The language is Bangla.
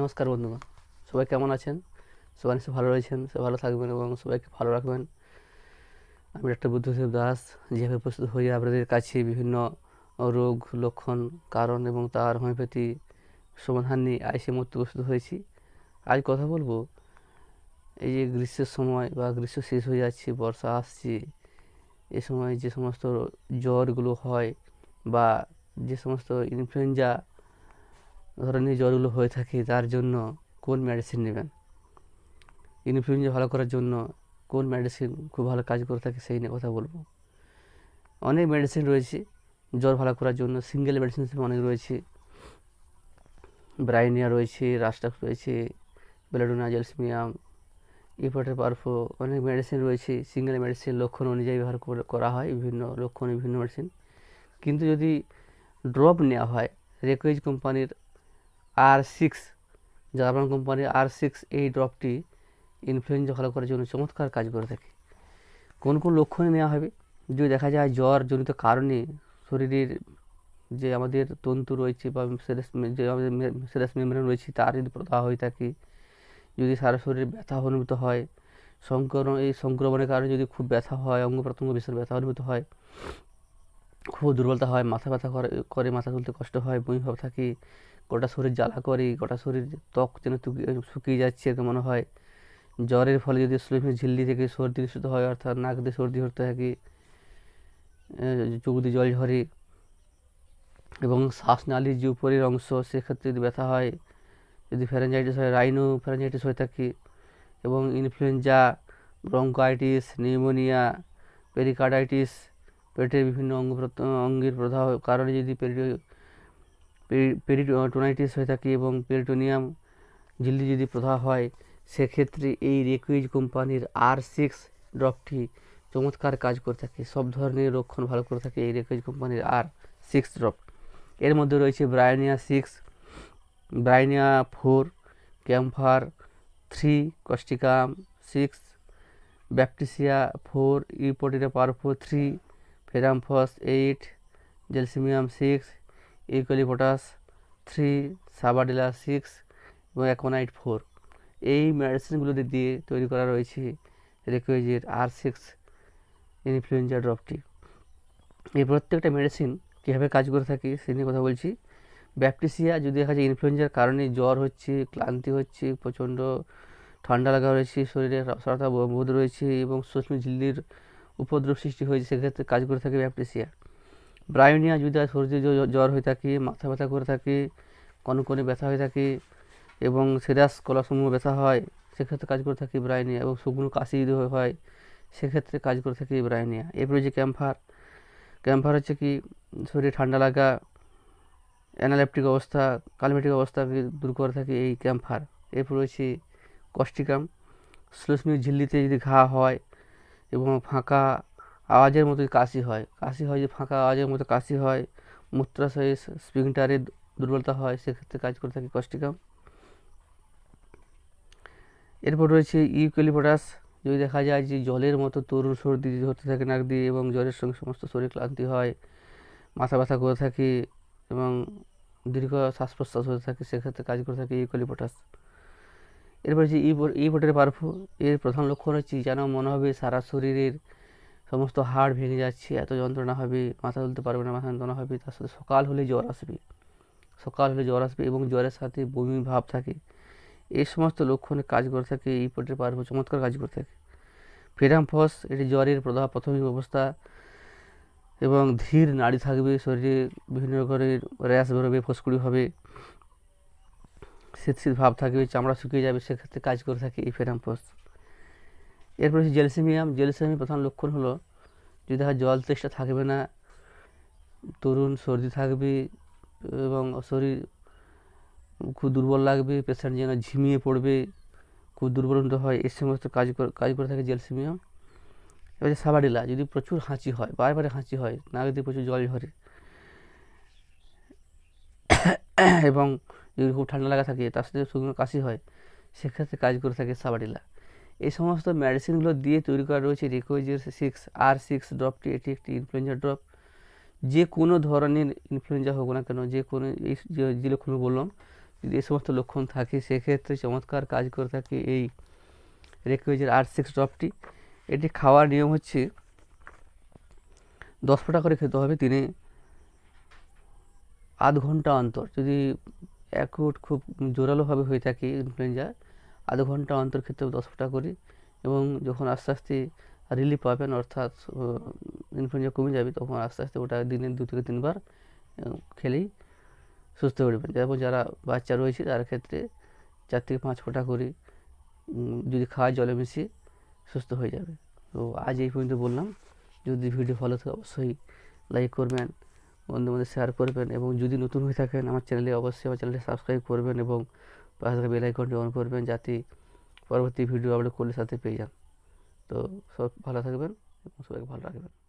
নমস্কার বন্ধুগণ সবাই কেমন আছেন সবাই নিশ্চয় ভালো রয়েছেন সবাই ভালো থাকবেন এবং সবাইকে ভালো রাখবেন আমি ডাক্তার বুদ্ধদেব দাস যেভাবে প্রস্তুত হয়ে আপনাদের কাছে বিভিন্ন রোগ লক্ষণ কারণ এবং তার হোমিওপ্যাথি সমাধান নিয়ে আইসি মধ্যে প্রস্তুত হয়েছি আজ কথা বলবো এই যে গ্রীষ্মের সময় বা গ্রীষ্ম শেষ হয়ে যাচ্ছে বর্ষা আসছে এ সময় যে সমস্ত জ্বরগুলো হয় বা যে সমস্ত ইনফ্লুয়েঞ্জা ধরনের জ্বরগুলো হয়ে থাকে তার জন্য কোন মেডিসিন নেবেন ইনফ্লুয়েঞ্জা ভালো করার জন্য কোন মেডিসিন খুব ভালো কাজ করে থাকে সেই নিয়ে কথা বলবো অনেক মেডিসিন রয়েছে জ্বর ভালো করার জন্য সিঙ্গেল মেডিসিন অনেক রয়েছে ব্রাইনিয়া রয়েছে রাস্টাক্স রয়েছে বেলাডোনা জেলসমিয়াম ইপোটের পারফো অনেক মেডিসিন রয়েছে সিঙ্গেল মেডিসিন লক্ষণ অনুযায়ী ব্যবহার করা হয় বিভিন্ন লক্ষণ বিভিন্ন মেডিসিন কিন্তু যদি ড্রপ নেওয়া হয় রেকোয়েজ কোম্পানির আর সিক্স জার্মান কোম্পানি আর সিক্স এই ড্রপটি ইনফ্লুয়েঞ্জা ভালো করার জন্য চমৎকার কাজ করে থাকে কোন কোন লক্ষণে নেওয়া হবে যদি দেখা যায় জ্বর জনিত কারণে শরীরের যে আমাদের তন্তু রয়েছে বা যে আমাদের সেরাস মেমব্রেন রয়েছে তার যদি প্রদাহ হয়ে থাকে যদি সারা শরীরে ব্যথা অনুভূত হয় সংক্রমণ এই সংক্রমণের কারণে যদি খুব ব্যথা হয় অঙ্গ প্রত্যঙ্গ ভীষণ ব্যথা অনুভূত হয় খুব দুর্বলতা হয় মাথা ব্যথা করে মাথা তুলতে কষ্ট হয় বমি ভাব থাকে গোটা শরীর জ্বালা করে গোটা শরীর ত্বক যেন শুকিয়ে যাচ্ছে এরকম মনে হয় জ্বরের ফলে যদি শরীর ঝিল্লি থেকে সর্দি দূষিত হয় অর্থাৎ নাক দিয়ে সর্দি হতে থাকে চোখ দিয়ে জল ঝরে এবং শ্বাসনালীর যে উপরের অংশ সেক্ষেত্রে যদি ব্যথা হয় যদি ফ্যারেঞ্জাইটিস হয় রাইনো ফ্যারেঞ্জাইটিস হয়ে থাকে এবং ইনফ্লুয়েঞ্জা ব্রঙ্কাইটিস নিউমোনিয়া পেরিকার্ডাইটিস পেটের বিভিন্ন অঙ্গ অঙ্গের প্রধা কারণে যদি পেরিও পেরিটোনাইটিস হয়ে থাকে এবং পেরিটোনিয়াম ঝিল্লি যদি প্রধা হয় সেক্ষেত্রে এই রেকুইজ কোম্পানির আর সিক্স ড্রপটি চমৎকার কাজ করে থাকে সব ধরনের রক্ষণ ভালো করে থাকে এই রেকুইজ কোম্পানির আর সিক্স ড্রপ এর মধ্যে রয়েছে bryonia six bryonia four camphor three causticum six baptisia four eupatorium perfoliatum three ferrum phos eight gelsemium six eucalyptus three sabadilla six এবং অ্যাকোনাইট ফোর এই মেডিসিনগুলো দিয়ে তৈরি করা রয়েছে রেকুইজির আর সিক্স ইনফ্লুয়েঞ্জা ড্রপটি এই প্রত্যেকটা মেডিসিন কীভাবে কাজ করে থাকে সে নিয়ে কথা বলছি ব্যাপটিসিয়া যদি দেখা যায় ইনফ্লুয়েঞ্জার কারণে জ্বর হচ্ছে ক্লান্তি হচ্ছে প্রচণ্ড ঠান্ডা লাগা রয়েছে শরীরে সরতা বোধ রয়েছে এবং সূক্ষ্ম ঝিল্লির উপদ্রব সৃষ্টি হয়েছে সেক্ষেত্রে কাজ করে থাকে ব্যাপটিসিয়া ব্রাইনিয়া যদি সর্দি জ্বর হয়ে থাকি মাথা ব্যথা করে থাকি কনকনে ব্যথা হয়ে থাকি এবং সিরাস কলাসমূহ ব্যথা হয় সেক্ষেত্রে কাজ করে থাকি ব্রাইনিয়া এবং শুকনো কাশি যদি হয় সেক্ষেত্রে কাজ করে থাকি ব্রাইনিয়া এরপরে যে ক্যাম্পার ক্যাম্পার হচ্ছে কি শরীরে ঠান্ডা লাগা অ্যানালেপটিক অবস্থা কালমেটিক অবস্থাকে দূর করে থাকি এই ক্যাম্পার এরপর হচ্ছে কষ্টিকাম শ্লোষ্মী ঝিল্লিতে যদি ঘা হয় এবং ফাঁকা আওয়াজের মতো কাশি হয় কাশি হয় যে ফাঁকা আওয়াজের মতো কাশি হয় মূত্রাশয়ে স্পিংটারে দুর্বলতা হয় সেক্ষেত্রে কাজ করে থাকে কষ্টিকাম এরপর রয়েছে ইউক্যালিপটাস যদি দেখা যায় যে জলের মতো তরুণ সর্দি ধরতে থাকে নাক দিয়ে এবং জ্বরের সঙ্গে সমস্ত শরীর ক্লান্তি হয় মাথা ব্যথা করে থাকে এবং দীর্ঘ শ্বাস প্রশ্বাস হতে থাকে সেক্ষেত্রে কাজ করে থাকে ইউক্যালিপটাস এরপর যে ই বোটের পারফু এর প্রধান লক্ষণ হচ্ছে যেন মনে হবে সারা শরীরের সমস্ত হাড় ভেঙে যাচ্ছে এত যন্ত্রণা হবে মাথা তুলতে পারবে না মাথা যন্ত্রণা হবে তার সাথে সকাল হলে জ্বর আসবে সকাল হলে জ্বর আসবে এবং জ্বরের সাথে বমি ভাব থাকে এই সমস্ত লক্ষণে কাজ করে থাকে এই পোটের পার্ব চমৎকার কাজ করে থাকে ফেরাম ফস এটি জ্বরের প্রধান প্রাথমিক অবস্থা এবং ধীর নাড়ি থাকবে শরীরে বিভিন্ন রকমের র্যাশ বেরোবে ফসকুড়ি হবে শীত শীত ভাব থাকবে চামড়া শুকিয়ে যাবে সেক্ষেত্রে কাজ করে থাকে এই ফেরাম ফস এরপর হচ্ছে জেলসেমিয়াম জেলসেমিয়ার প্রধান লক্ষণ হলো যদি হয় জল তেষ্টা থাকবে না তরুণ সর্দি থাকবে এবং শরীর খুব দুর্বল লাগবে পেশেন্ট যেন ঝিমিয়ে পড়বে খুব দুর্বল হয় এই সমস্ত কাজ কাজ করে থাকে জেলসেমিয়াম এবার সাবাডিলা যদি প্রচুর হাঁচি হয় বারবার হাঁচি হয় না যদি প্রচুর জল ঝরে এবং যদি খুব ঠান্ডা লাগা থাকে তার সাথে শুকনো কাশি হয় সেক্ষেত্রে কাজ করে থাকে সাবাডিলা এই সমস্ত মেডিসিনগুলো দিয়ে তৈরি করা রয়েছে রিকোজির সিক্স আর সিক্স ড্রপটি এটি একটি ইনফ্লুয়েঞ্জা ড্রপ যে কোনো ধরনের ইনফ্লুয়েঞ্জা হোক না কেন যে কোনো এই যে লক্ষণ বললাম যদি এই সমস্ত লক্ষণ থাকে সেক্ষেত্রে চমৎকার কাজ করে থাকে এই রেকোয়েজের আর সিক্স ড্রপটি এটি খাওয়ার নিয়ম হচ্ছে দশ ফোঁটা করে খেতে হবে দিনে আধ ঘন্টা অন্তর যদি অ্যাকুট খুব জোরালোভাবে হয়ে থাকে ইনফ্লুয়েঞ্জা আধ ঘন্টা অন্তর ক্ষেত্রে দশ ফুটা করি এবং যখন আস্তে আস্তে রিলিফ পাবেন অর্থাৎ ইনফ্লুয়েঞ্জা কমে যাবে তখন আস্তে আস্তে ওটা দিনে দু থেকে তিনবার খেলেই সুস্থ হয়ে উঠবেন যেমন যারা বাচ্চা রয়েছে তার ক্ষেত্রে চার থেকে পাঁচ ফোঁটা করি যদি খাওয়া জলে মিশিয়ে সুস্থ হয়ে যাবে তো আজ এই পর্যন্ত বললাম যদি ভিডিও ভালো থাকে অবশ্যই লাইক করবেন বন্ধু মধ্যে শেয়ার করবেন এবং যদি নতুন হয়ে থাকেন আমার চ্যানেলে অবশ্যই আমার চ্যানেলটি সাবস্ক্রাইব করবেন এবং পাশে থাকা অন করবেন যাতে পরবর্তী ভিডিও আপলোড করলে সাথে পেয়ে যান তো সব ভালো থাকবেন এবং সবাইকে ভালো রাখবেন